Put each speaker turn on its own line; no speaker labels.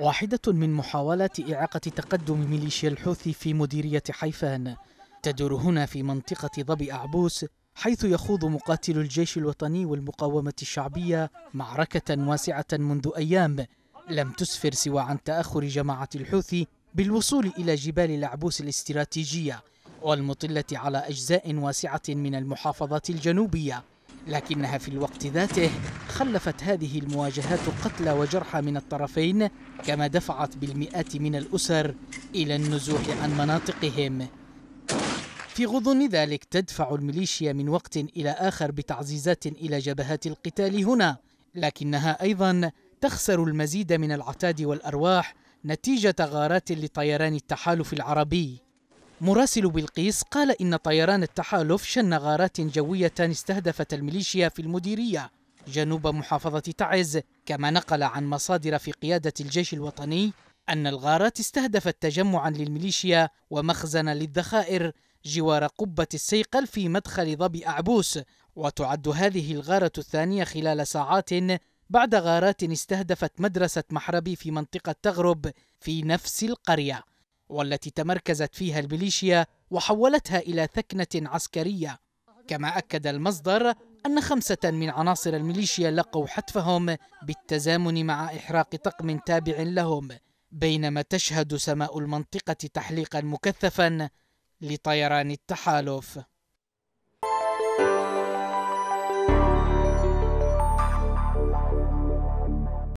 واحدة من محاولات إعاقة تقدم ميليشيا الحوثي في مديرية حيفان تدور هنا في منطقة ظبي أعبوس حيث يخوض مقاتل الجيش الوطني والمقاومة الشعبية معركة واسعة منذ أيام لم تسفر سوى عن تأخر جماعة الحوثي بالوصول إلى جبال العبوس الاستراتيجية والمطلة على أجزاء واسعة من المحافظات الجنوبية لكنها في الوقت ذاته خلفت هذه المواجهات قتلى وجرحى من الطرفين كما دفعت بالمئات من الأسر إلى النزوح عن مناطقهم في غضون ذلك تدفع الميليشيا من وقت إلى آخر بتعزيزات إلى جبهات القتال هنا لكنها أيضا تخسر المزيد من العتاد والأرواح نتيجة غارات لطيران التحالف العربي مراسل بلقيس قال إن طيران التحالف شن غارات جوية استهدفت الميليشيا في المديرية جنوب محافظة تعز كما نقل عن مصادر في قيادة الجيش الوطني أن الغارات استهدفت تجمعا للميليشيا ومخزنا للذخائر جوار قبة السيقل في مدخل ضبي أعبوس وتعد هذه الغارة الثانية خلال ساعات بعد غارات استهدفت مدرسة محربي في منطقة تغرب في نفس القرية والتي تمركزت فيها الميليشيا وحولتها إلى ثكنة عسكرية كما أكد المصدر أن خمسة من عناصر الميليشيا لقوا حتفهم بالتزامن مع إحراق طقم تابع لهم بينما تشهد سماء المنطقة تحليقا مكثفا لطيران التحالف